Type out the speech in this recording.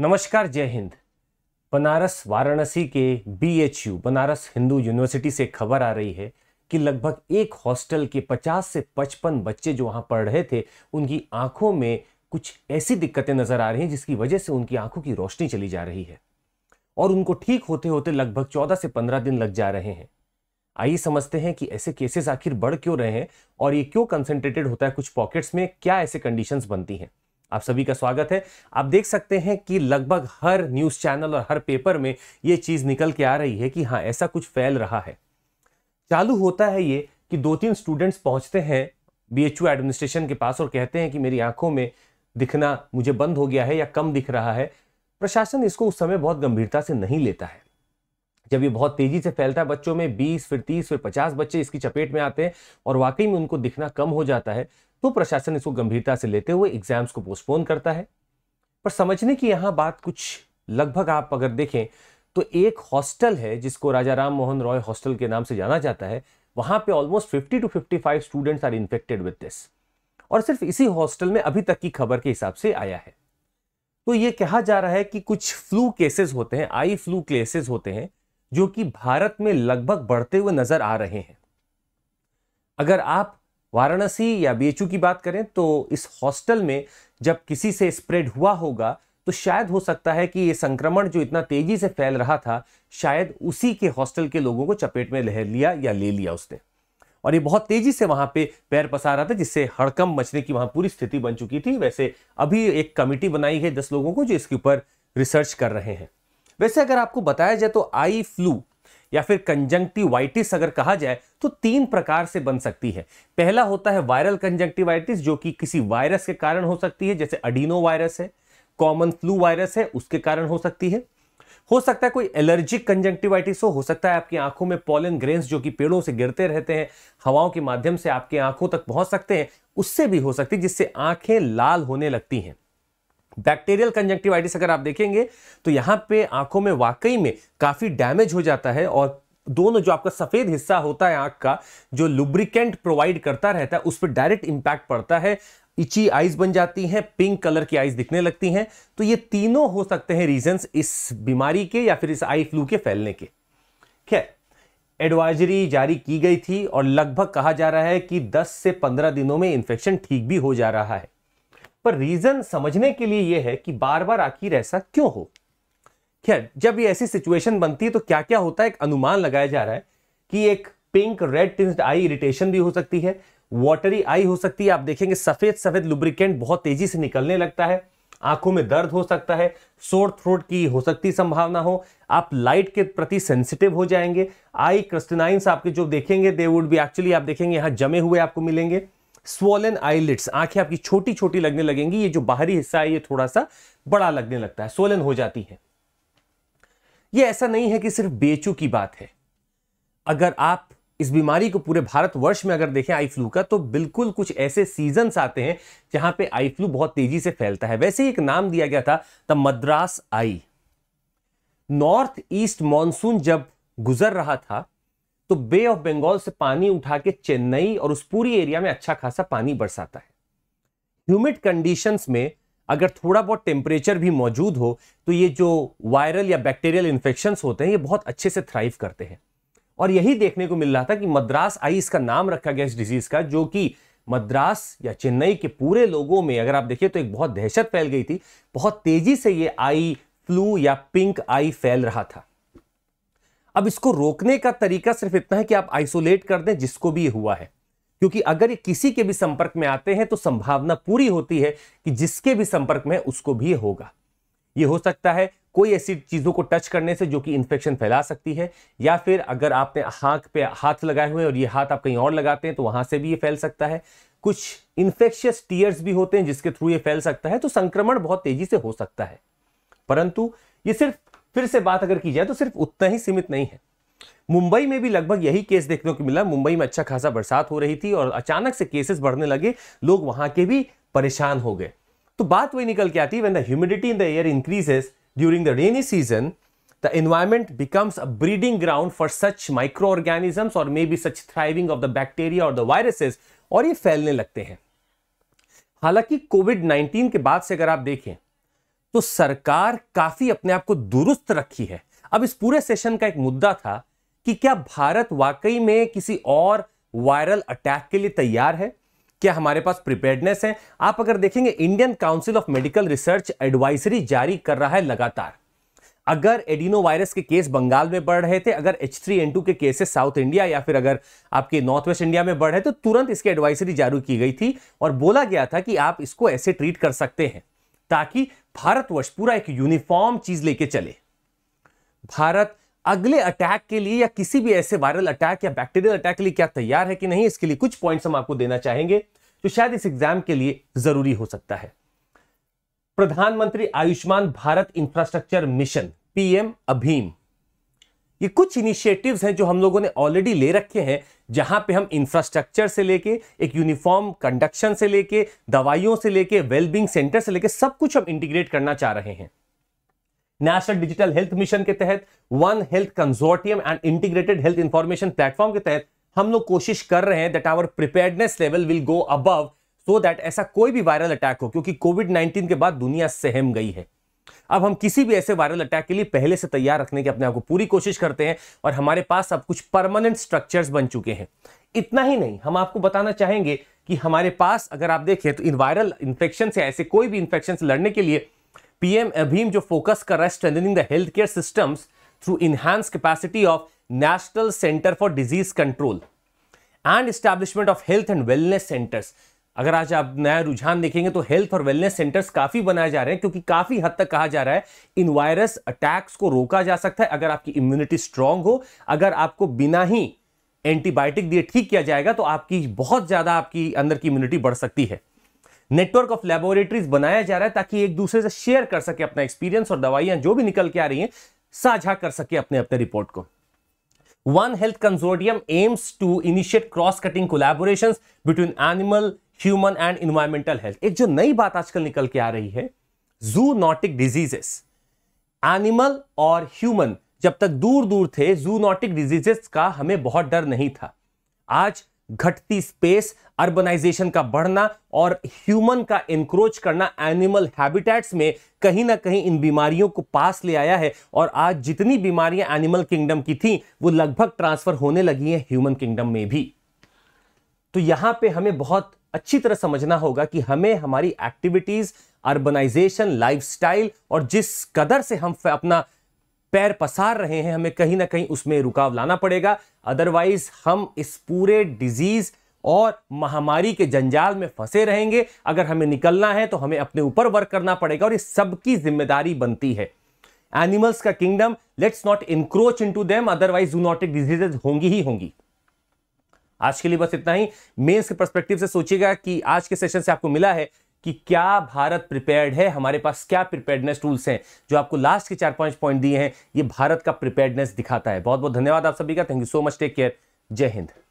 नमस्कार जय हिंद बनारस वाराणसी के बीएचयू बनारस हिंदू यूनिवर्सिटी से खबर आ रही है कि लगभग एक हॉस्टल के 50 से 55 बच्चे जो वहाँ पढ़ रहे थे उनकी आंखों में कुछ ऐसी दिक्कतें नजर आ रही हैं जिसकी वजह से उनकी आंखों की रोशनी चली जा रही है और उनको ठीक होते होते लगभग चौदह से पंद्रह दिन लग जा रहे हैं आइए समझते हैं कि ऐसे केसेस आखिर बढ़ क्यों रहे हैं और ये क्यों कंसेंट्रेटेड होता है कुछ पॉकेट्स में क्या ऐसे कंडीशंस बनती हैं आप सभी का स्वागत है आप देख सकते हैं कि लगभग हर न्यूज़ चैनल और हर पेपर में ये चीज़ निकल के आ रही है कि हाँ ऐसा कुछ फैल रहा है चालू होता है ये कि दो तीन स्टूडेंट्स पहुंचते हैं बी एडमिनिस्ट्रेशन के पास और कहते हैं कि मेरी आंखों में दिखना मुझे बंद हो गया है या कम दिख रहा है प्रशासन इसको उस समय बहुत गंभीरता से नहीं लेता है जब ये बहुत तेजी से फैलता है बच्चों में 20 फिर 30 फिर 50 बच्चे इसकी चपेट में आते हैं और वाकई में उनको दिखना कम हो जाता है तो प्रशासन इसको गंभीरता से लेते हुए एग्जाम्स को पोस्टपोन करता है पर समझने की यहाँ बात कुछ लगभग आप अगर देखें तो एक हॉस्टल है जिसको राजा राम मोहन रॉय हॉस्टल के नाम से जाना जाता है वहाँ पे almost 50 to 55 students are infected with this और सिर्फ इसी हॉस्टल में अभी तक की खबर के हिसाब से आया है तो ये कहा जा रहा है कि कुछ फ्लू केसेस होते हैं आई फ्लू केसेस होते हैं जो कि भारत में लगभग बढ़ते हुए नजर आ रहे हैं अगर आप वाराणसी या बीएचयू की बात करें तो इस हॉस्टल में जब किसी से स्प्रेड हुआ होगा तो शायद हो सकता है कि ये संक्रमण जो इतना तेजी से फैल रहा था शायद उसी के हॉस्टल के लोगों को चपेट में लहर लिया या ले लिया उसने और ये बहुत तेजी से वहां पे पैर पसार रहा था जिससे हड़कम मचने की वहां पूरी स्थिति बन चुकी थी वैसे अभी एक कमेटी बनाई है दस लोगों को जो इसके ऊपर रिसर्च कर रहे हैं वैसे अगर आपको बताया जाए तो आई फ्लू या फिर कंजंक्टिवाइटिस अगर कहा जाए तो तीन प्रकार से बन सकती है पहला होता है वायरल कंजंक्टिवाइटिस जो कि किसी वायरस के कारण हो सकती है जैसे अडीनो वायरस है कॉमन फ्लू वायरस है उसके कारण हो सकती है हो सकता है कोई एलर्जिक कंजंक्टिवाइटिस हो हो सकता है आपकी आंखों में पॉलन ग्रेन्स जो कि पेड़ों से गिरते रहते हैं हवाओं के माध्यम से आपकी आंखों तक पहुंच सकते हैं उससे भी हो सकती है जिससे आंखें लाल होने लगती हैं बैक्टीरियल कंजक्टिवाइटिस अगर आप देखेंगे तो यहाँ पे आंखों में वाकई में काफ़ी डैमेज हो जाता है और दोनों जो आपका सफेद हिस्सा होता है आंख का जो लुब्रिकेंट प्रोवाइड करता रहता है उस पर डायरेक्ट इंपैक्ट पड़ता है इची आइज बन जाती हैं पिंक कलर की आइज दिखने लगती हैं तो ये तीनों हो सकते हैं रीजंस इस बीमारी के या फिर इस आई फ्लू के फैलने के खैर एडवाइजरी जारी की गई थी और लगभग कहा जा रहा है कि 10 से 15 दिनों में इन्फेक्शन ठीक भी हो जा रहा है पर रीजन समझने के लिए यह है कि बार बार आखिर ऐसा क्यों हो खैर जब ये ऐसी सिचुएशन बनती है तो क्या क्या होता है एक अनुमान लगाया जा रहा है कि एक pink red tinged eye irritation भी हो सकती है वाटरी आई हो सकती है आप देखेंगे सफेद सफेद लुब्रिकेंट बहुत तेजी से निकलने लगता है आंखों में दर्द हो सकता है शोर थ्रोट की हो सकती संभावना हो आप लाइट के प्रति सेंसिटिव हो जाएंगे आई क्रस्टिनाइंस आपके जो देखेंगे दे वुड भी एक्चुअली आप देखेंगे यहां जमे हुए आपको मिलेंगे स्वोलन आईलिट्स आंखें आपकी छोटी छोटी लगने लगेंगी ये जो बाहरी हिस्सा है ये थोड़ा सा बड़ा लगने लगता है स्वोलन हो जाती है ये ऐसा नहीं है कि सिर्फ बेचू की बात है अगर आप इस बीमारी को पूरे भारत वर्ष में अगर देखें आई फ्लू का तो बिल्कुल कुछ ऐसे सीजन्स आते हैं जहां पे आई फ्लू बहुत तेजी से फैलता है वैसे ही एक नाम दिया गया था the Madras eye north east monsoon जब गुजर रहा था तो बे ऑफ बंगाल से पानी उठा के चेन्नई और उस पूरी एरिया में अच्छा खासा पानी बरसाता है ह्यूमिड कंडीशंस में अगर थोड़ा बहुत टेम्परेचर भी मौजूद हो तो ये जो वायरल या बैक्टीरियल इन्फेक्शन होते हैं ये बहुत अच्छे से थ्राइव करते हैं और यही देखने को मिल रहा था कि मद्रास आई इसका नाम रखा गया इस डिजीज का जो कि मद्रास या चेन्नई के पूरे लोगों में अगर आप देखिए तो एक बहुत दहशत फैल गई थी बहुत तेजी से ये आई फ्लू या पिंक आई फैल रहा था अब इसको रोकने का तरीका सिर्फ इतना है कि आप आइसोलेट कर दें जिसको भी ये हुआ है क्योंकि अगर ये किसी के भी संपर्क में आते हैं तो संभावना पूरी होती है कि जिसके भी संपर्क में उसको भी होगा ये हो सकता है कोई ऐसी चीज़ों को टच करने से जो कि इन्फेक्शन फैला सकती है या फिर अगर आपने हाथ पे हाथ लगाए हुए और ये हाथ आप कहीं और लगाते हैं तो वहां से भी ये फैल सकता है कुछ इन्फेक्शियस टीयर्स भी होते हैं जिसके थ्रू ये फैल सकता है तो संक्रमण बहुत तेजी से हो सकता है परंतु ये सिर्फ फिर से बात अगर की जाए तो सिर्फ उतना ही सीमित नहीं है मुंबई में भी लगभग यही केस देखने को मिला मुंबई में अच्छा खासा बरसात हो रही थी और अचानक से केसेस बढ़ने लगे लोग वहां के भी परेशान हो गए तो बात वही निकल के आती है when the humidity in the air increases during the rainy season becomes a breeding ground for such microorganisms और maybe such thriving of the bacteria और द वायरसेस और ये फैलने लगते हैं हालांकि कोविड 19 के बाद से अगर आप देखें तो सरकार काफी अपने आप को दुरुस्त रखी है अब इस पूरे सेशन का एक मुद्दा था कि क्या भारत वाकई में किसी और वायरल अटैक के लिए तैयार है क्या हमारे पास प्रिपेयर्डनेस है आप अगर देखेंगे Indian council of medical research advisory जारी कर रहा है लगातार अगर एडिनो वायरस के केस बंगाल में बढ़ रहे थे अगर एच थ्री एन टू के केसेस साउथ इंडिया या फिर अगर आपके नॉर्थ वेस्ट इंडिया में बढ़ रहे तो तुरंत इसकी एडवाइजरी जारी की गई थी और बोला गया था कि आप इसको ऐसे ट्रीट कर सकते हैं ताकि भारतवर्ष पूरा एक यूनिफॉर्म चीज लेके चले भारत अगले अटैक के लिए या किसी भी ऐसे वायरल अटैक या बैक्टीरियल अटैक के लिए क्या तैयार है कि नहीं इसके लिए कुछ पॉइंट्स हम आपको देना चाहेंगे जो शायद इस एग्जाम के लिए जरूरी हो सकता है प्रधानमंत्री Ayushman Bharat infrastructure mission PM अभीम ये कुछ इनिशिएटिव्स हैं जो हम लोगों ने ऑलरेडी ले रखे हैं जहां पे हम इंफ्रास्ट्रक्चर से लेके एक यूनिफॉर्म कंडक्शन से लेके दवाइयों से लेके वेलबींग सेंटर से लेके सब कुछ हम इंटीग्रेट करना चाह रहे हैं नेशनल डिजिटल हेल्थ मिशन के तहत one health consortium and integrated health information platform के तहत हम लोग कोशिश कर रहे हैं that our preparedness level will go above so that ऐसा कोई भी वायरल अटैक हो क्योंकि कोविड 19 के बाद दुनिया सहम गई है अब हम किसी भी ऐसे वायरल अटैक के लिए पहले से तैयार रखने की अपने आप को पूरी कोशिश करते हैं और हमारे पास अब कुछ परमानेंट स्ट्रक्चर्स बन चुके हैं इतना ही नहीं हम आपको बताना चाहेंगे कि हमारे पास अगर आप देखें तो इन वायरल इन्फेक्शन से ऐसे कोई भी इन्फेक्शन से लड़ने के लिए पीएम अभीम जो फोकस कर रहा है strengthening the health care systems through in-house capacity of national centre for disease control and establishment of health and wellness centres अगर आज आप नया रुझान देखेंगे तो हेल्थ और वेलनेस सेंटर्स काफी बनाए जा रहे हैं क्योंकि काफी हद तक कहा जा रहा है इन वायरस अटैक्स को रोका जा सकता है अगर आपकी इम्यूनिटी स्ट्रांग हो अगर आपको बिना ही एंटीबायोटिक दिए ठीक किया जाएगा तो आपकी बहुत ज्यादा आपकी अंदर की इम्यूनिटी बढ़ सकती है नेटवर्क ऑफ लेबोरेटरीज बनाया जा रहा है ताकि एक दूसरे से शेयर कर सके अपना एक्सपीरियंस और दवाइयां जो भी निकल के आ रही हैं साझा कर सके अपने अपने रिपोर्ट को One Health Consortium aims to initiate cross-cutting collaborations between animal, human and environmental health. एक जो नई बात आजकल निकल के आ रही है जूनॉटिक डिजीजेस एनिमल और ह्यूमन जब तक दूर दूर थे जूनॉटिक डिजीजेस का हमें बहुत डर नहीं था आज घटती स्पेस अर्बनाइजेशन का बढ़ना और ह्यूमन का इंक्रोच करना एनिमल हैबिटेट्स में कहीं ना कहीं इन बीमारियों को पास ले आया है और आज जितनी बीमारियां एनिमल किंगडम की थी वो लगभग ट्रांसफर होने लगी हैं ह्यूमन किंगडम में भी तो यहां पे हमें बहुत अच्छी तरह समझना होगा कि हमें हमारी एक्टिविटीज अर्बनाइजेशन लाइफ और जिस कदर से हम अपना पैर पसार रहे हैं हमें कहीं ना कहीं उसमें रुकाव लाना पड़ेगा अदरवाइज हम इस पूरे डिजीज और महामारी के जंजाल में फंसे रहेंगे अगर हमें निकलना है तो हमें अपने ऊपर वर्क करना पड़ेगा और ये सबकी जिम्मेदारी बनती है एनिमल्स का kingdom let's not encroach into them otherwise zoonotic diseases होंगी ही होंगी आज के लिए बस इतना ही मेंस के परस्पेक्टिव से सोचिएगा कि आज के सेशन से आपको मिला है कि क्या भारत प्रिपेयर्ड है हमारे पास क्या प्रिपेयर्डनेस टूल्स हैं जो आपको लास्ट के चार पांच पॉइंट दिए हैं ये भारत का प्रिपेयर्डनेस दिखाता है बहुत बहुत धन्यवाद आप सभी का thank you so much take care जय हिंद